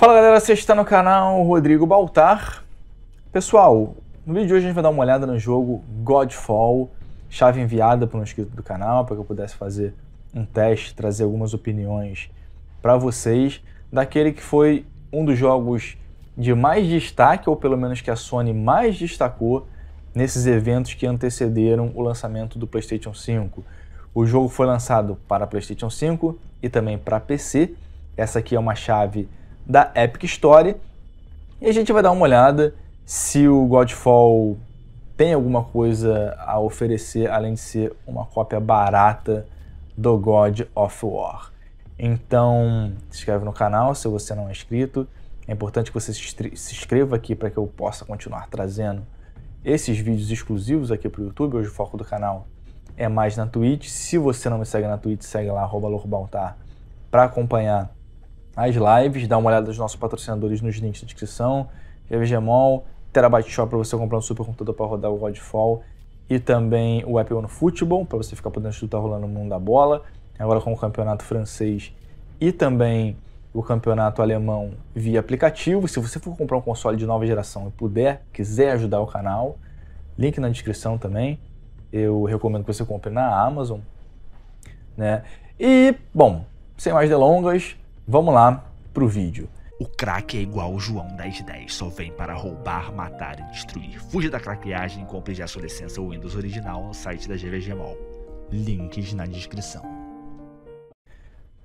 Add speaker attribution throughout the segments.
Speaker 1: Fala galera, você está no canal Rodrigo Baltar. Pessoal, no vídeo de hoje a gente vai dar uma olhada no jogo Godfall, chave enviada por um inscrito do canal para que eu pudesse fazer um teste, trazer algumas opiniões para vocês daquele que foi um dos jogos de mais destaque, ou pelo menos que a Sony mais destacou nesses eventos que antecederam o lançamento do PlayStation 5. O jogo foi lançado para PlayStation 5 e também para PC. Essa aqui é uma chave da Epic Story. E a gente vai dar uma olhada se o Godfall tem alguma coisa a oferecer além de ser uma cópia barata do God of War. Então, se inscreve no canal se você não é inscrito. É importante que você se inscreva aqui para que eu possa continuar trazendo esses vídeos exclusivos aqui para o YouTube. Hoje o foco do canal é mais na Twitch. Se você não me segue na Twitch, segue lá, arroba tá? para acompanhar as lives, dá uma olhada nos nossos patrocinadores nos links da descrição, GVGMOL, Terabyte Shop para você comprar um supercomputador para rodar o Godfall e também o Apple no Futebol para você ficar podendo estudar rolando o mundo da bola, agora com o campeonato francês e também o campeonato alemão via aplicativo. Se você for comprar um console de nova geração e puder, quiser ajudar o canal, link na descrição também. Eu recomendo que você compre na Amazon, né? E, bom, sem mais delongas, Vamos lá pro vídeo. O craque é igual o João 1010, só vem para roubar, matar e destruir. Fuja da craqueagem e compre já sua licença Windows original no site da GVG Mall. Links na descrição.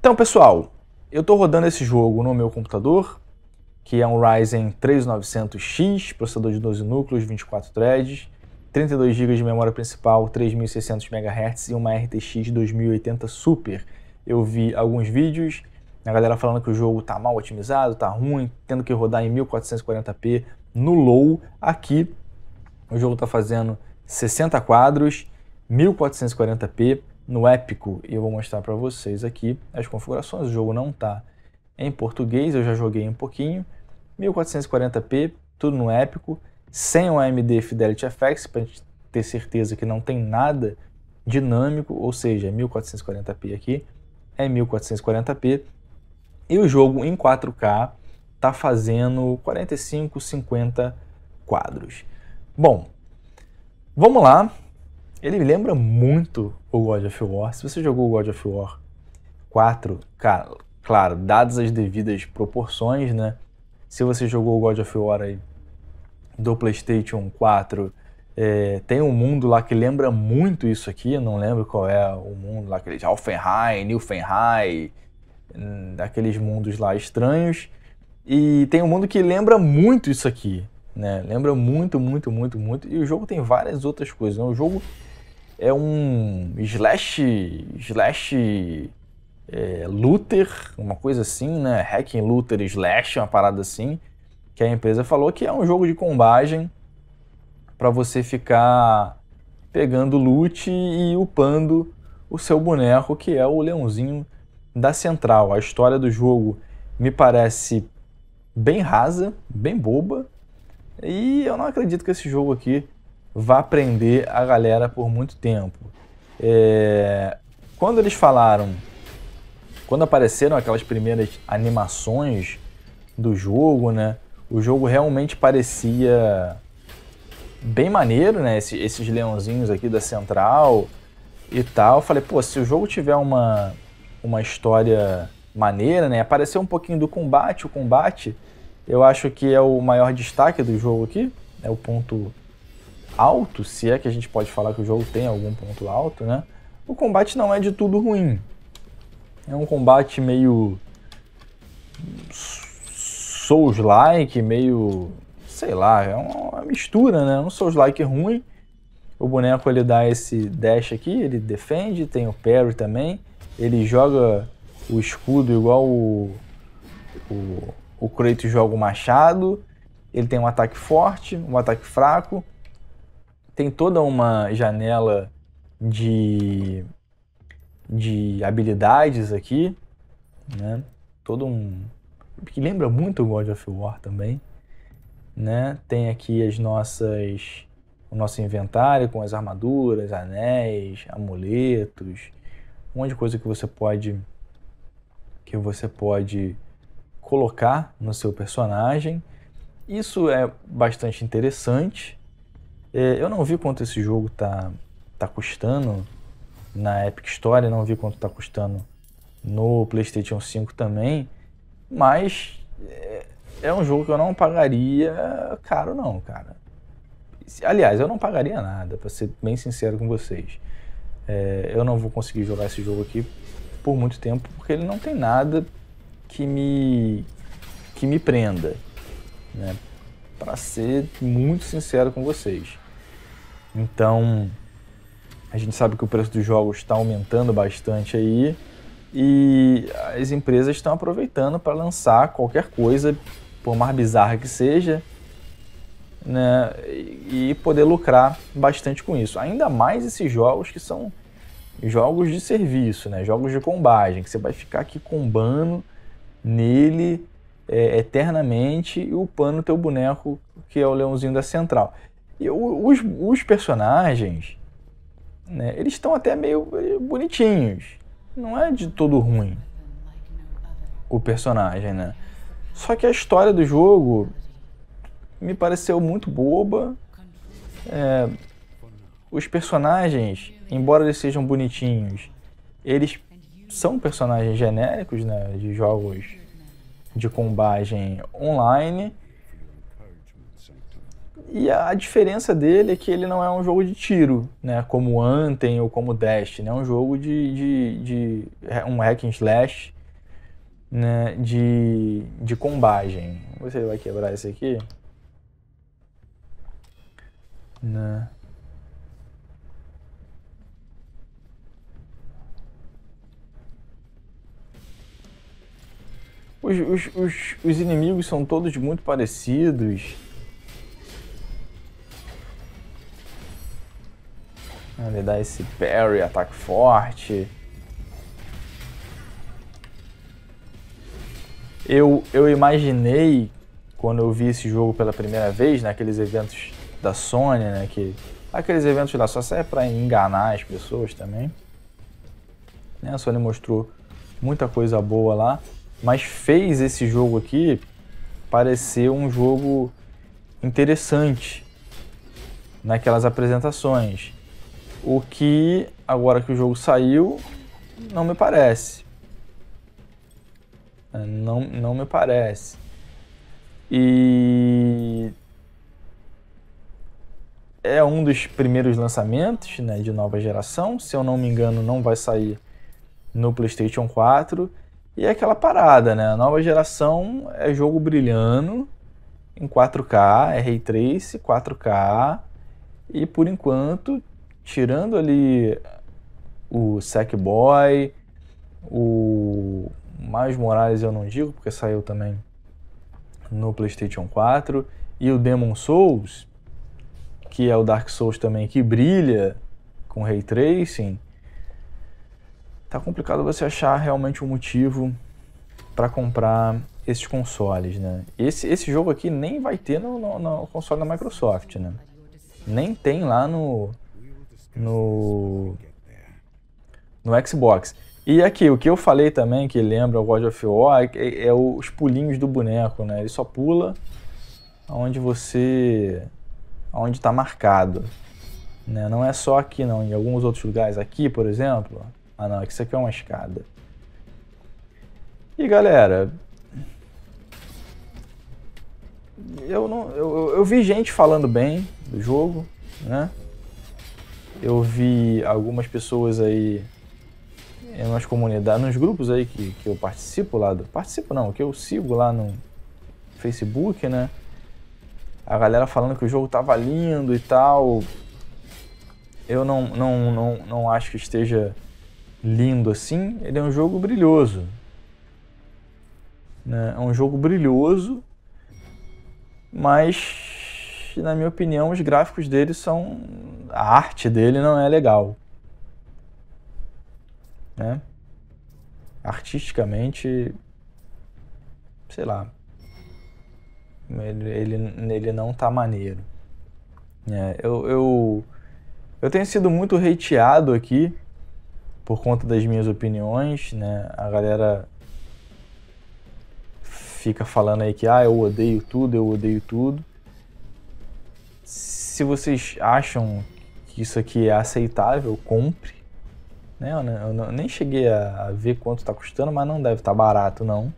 Speaker 1: Então, pessoal, eu estou rodando esse jogo no meu computador, que é um Ryzen 3900X, processador de 12 núcleos, 24 threads, 32 GB de memória principal, 3600 MHz e uma RTX 2080 Super. Eu vi alguns vídeos a galera falando que o jogo tá mal otimizado, tá ruim, tendo que rodar em 1440p no low. Aqui o jogo tá fazendo 60 quadros, 1440p no épico. E eu vou mostrar para vocês aqui as configurações. O jogo não tá em português, eu já joguei um pouquinho. 1440p, tudo no épico, sem o AMD Fidelity FX para gente ter certeza que não tem nada dinâmico, ou seja, 1440p aqui é 1440p e o jogo em 4K está fazendo 45, 50 quadros. Bom, vamos lá. Ele lembra muito o God of War. Se você jogou o God of War 4, cara, claro, dadas as devidas proporções, né? Se você jogou o God of War aí do PlayStation 4, é, tem um mundo lá que lembra muito isso aqui, não lembro qual é o mundo lá, aquele de Alfenheim, Nilfenheim, Hum, daqueles mundos lá estranhos. E tem um mundo que lembra muito isso aqui, né? Lembra muito, muito, muito, muito. E o jogo tem várias outras coisas, né? O jogo é um slash, slash é, looter, uma coisa assim, né? Hacking looter slash, uma parada assim, que a empresa falou que é um jogo de combagem para você ficar pegando loot e upando o seu boneco, que é o leãozinho da central, a história do jogo me parece bem rasa, bem boba, e eu não acredito que esse jogo aqui vá prender a galera por muito tempo. É... Quando eles falaram, quando apareceram aquelas primeiras animações do jogo, né? O jogo realmente parecia bem maneiro, né? Esse, esses leãozinhos aqui da central e tal. Eu falei, pô, se o jogo tiver uma uma história maneira, né? Apareceu um pouquinho do combate, o combate eu acho que é o maior destaque do jogo aqui, é o ponto alto, se é que a gente pode falar que o jogo tem algum ponto alto, né? O combate não é de tudo ruim. É um combate meio Souls-like, meio, sei lá, é uma mistura, né? Um Souls-like ruim. O boneco ele dá esse dash aqui, ele defende, tem o parry também ele joga o escudo igual o, o, o Kratos joga o machado. Ele tem um ataque forte, um ataque fraco. Tem toda uma janela de, de habilidades aqui, né? Todo um... que lembra muito o God of War também, né? Tem aqui as nossas... o nosso inventário com as armaduras, anéis, amuletos, um monte de coisa que você pode que você pode colocar no seu personagem. Isso é bastante interessante. É, eu não vi quanto esse jogo tá, tá custando na Epic Store, não vi quanto tá custando no PlayStation 5 também, mas é, é um jogo que eu não pagaria caro não, cara. Aliás, eu não pagaria nada, para ser bem sincero com vocês é, eu não vou conseguir jogar esse jogo aqui por muito tempo, porque ele não tem nada que me, que me prenda. Né? Para ser muito sincero com vocês. Então, a gente sabe que o preço dos jogos está aumentando bastante aí e as empresas estão aproveitando para lançar qualquer coisa, por mais bizarra que seja, né, e poder lucrar bastante com isso. Ainda mais esses jogos que são jogos de serviço, né, jogos de combagem, que você vai ficar aqui combando nele é, eternamente e upando o teu boneco, que é o leãozinho da central. E os, os personagens, né, eles estão até meio bonitinhos. Não é de todo ruim o personagem, né? Só que a história do jogo me pareceu muito boba. É, os personagens, embora eles sejam bonitinhos, eles são personagens genéricos né, de jogos de combagem online. E a diferença dele é que ele não é um jogo de tiro, né? Como Anten ou como Destiny. Né, é um jogo de, de, de, é, um hack and slash né? de, de combagem. Você vai quebrar esse aqui? né? Os, os, os, os inimigos são todos muito parecidos. Ele dá esse parry, ataque forte. Eu, eu imaginei, quando eu vi esse jogo pela primeira vez, naqueles eventos da Sony, né? Que aqueles eventos lá só serve para enganar as pessoas também. Né? A Sony mostrou muita coisa boa lá, mas fez esse jogo aqui parecer um jogo interessante naquelas apresentações. O que agora que o jogo saiu não me parece. Não, não me parece. E é um dos primeiros lançamentos né, de nova geração. Se eu não me engano, não vai sair no PlayStation 4. E é aquela parada, né? A nova geração é jogo brilhando em 4K, é Ray Trace, 4K. E por enquanto, tirando ali o Sackboy, o mais Morales eu não digo, porque saiu também no PlayStation 4, e o Demon Souls, que é o Dark Souls também, que brilha com Ray Tracing, tá complicado você achar realmente um motivo para comprar esses consoles, né? Esse, esse jogo aqui nem vai ter no, no, no, console da Microsoft, né? Nem tem lá no no no Xbox. E aqui, o que eu falei também, que lembra o God of War, é, é, é os pulinhos do boneco, né? Ele só pula onde você onde está marcado. Né? Não é só aqui, não. Em alguns outros lugares, aqui, por exemplo. Ah, não, isso aqui é uma escada. E galera, eu não, eu, eu vi gente falando bem do jogo, né? Eu vi algumas pessoas aí em umas comunidades, nos grupos aí que, que eu participo lá, do, participo não, que eu sigo lá no Facebook, né? a galera falando que o jogo tava lindo e tal. Eu não, não, não, não acho que esteja lindo assim. Ele é um jogo brilhoso. Né? É um jogo brilhoso, mas na minha opinião os gráficos dele são. A arte dele não é legal. Né? Artisticamente, sei lá, ele, ele, ele não tá maneiro. É, eu, eu, eu tenho sido muito hateado aqui por conta das minhas opiniões, né? A galera fica falando aí que ah, eu odeio tudo, eu odeio tudo. Se vocês acham que isso aqui é aceitável, compre. Né? Eu, eu, eu nem cheguei a, a ver quanto está custando, mas não deve estar tá barato não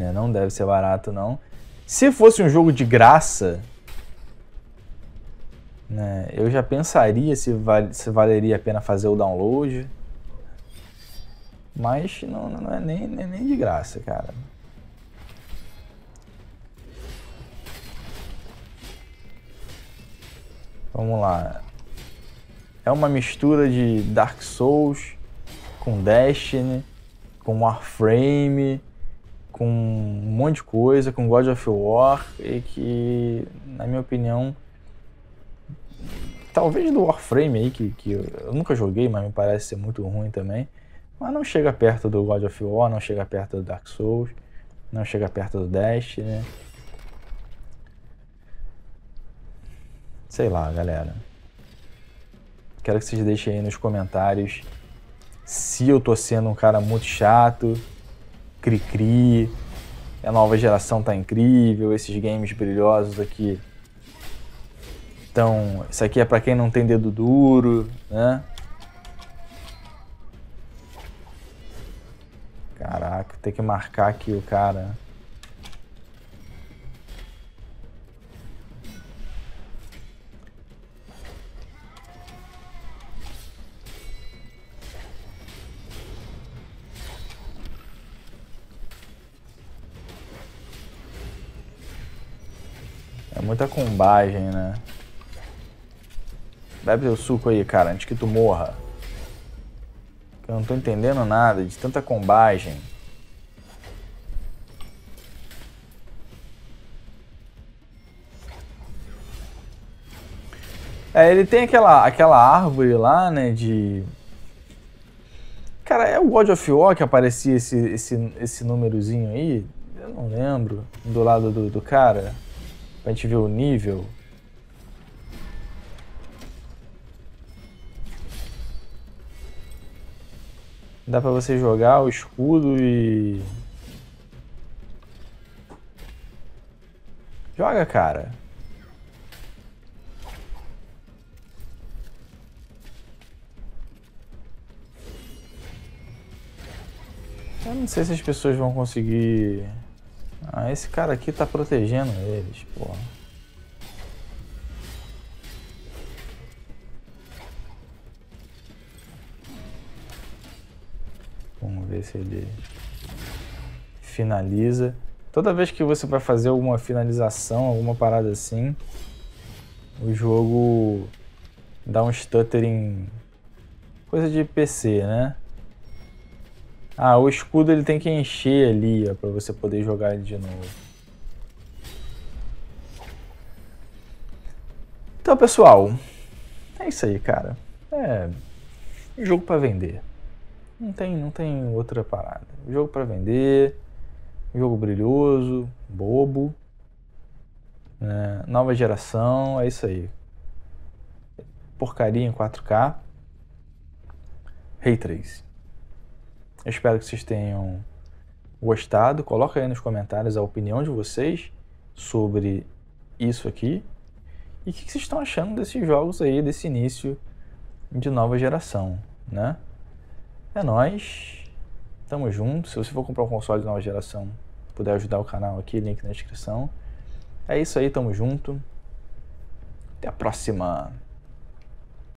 Speaker 1: né? Não deve ser barato, não. Se fosse um jogo de graça, né, eu já pensaria se, val se valeria a pena fazer o download. Mas não, não é nem, nem, é nem de graça, cara. Vamos lá. É uma mistura de Dark Souls com Destiny, com Warframe, com um monte de coisa, com God of War, e que, na minha opinião, talvez do Warframe aí, que, que eu nunca joguei, mas me parece ser muito ruim também, mas não chega perto do God of War, não chega perto do Dark Souls, não chega perto do Destiny, né? Sei lá, galera. Quero que vocês deixem aí nos comentários se eu tô sendo um cara muito chato, cri-cri, a nova geração tá incrível, esses games brilhosos aqui. Então, isso aqui é para quem não tem dedo duro, né? Caraca, tem que marcar aqui o cara. muita tá combagem, né? Bebe teu suco aí, cara, antes que tu morra. Eu não tô entendendo nada de tanta combagem. É, ele tem aquela, aquela árvore lá, né, de... Cara, é o God of War que aparecia esse, esse, esse númerozinho aí? Eu não lembro. Do lado do, do cara. Pra gente ver o nível. Dá pra você jogar o escudo e... Joga, cara. Eu não sei se as pessoas vão conseguir ah, esse cara aqui tá protegendo eles, porra. Vamos ver se ele finaliza. Toda vez que você vai fazer alguma finalização, alguma parada assim, o jogo dá um stuttering. Coisa de PC, né? Ah, o escudo ele tem que encher ali, ó, pra você poder jogar ele de novo. Então, pessoal, é isso aí, cara. É jogo para vender. Não tem, não tem outra parada. Jogo para vender, jogo brilhoso, bobo, né? nova geração, é isso aí. Porcaria em 4K. Ray hey, 3. Eu espero que vocês tenham gostado. Coloca aí nos comentários a opinião de vocês sobre isso aqui. E o que, que vocês estão achando desses jogos aí, desse início de nova geração, né? É nós. Tamo junto. Se você for comprar um console de nova geração, puder ajudar o canal aqui, link na descrição. É isso aí, tamo junto. Até a próxima.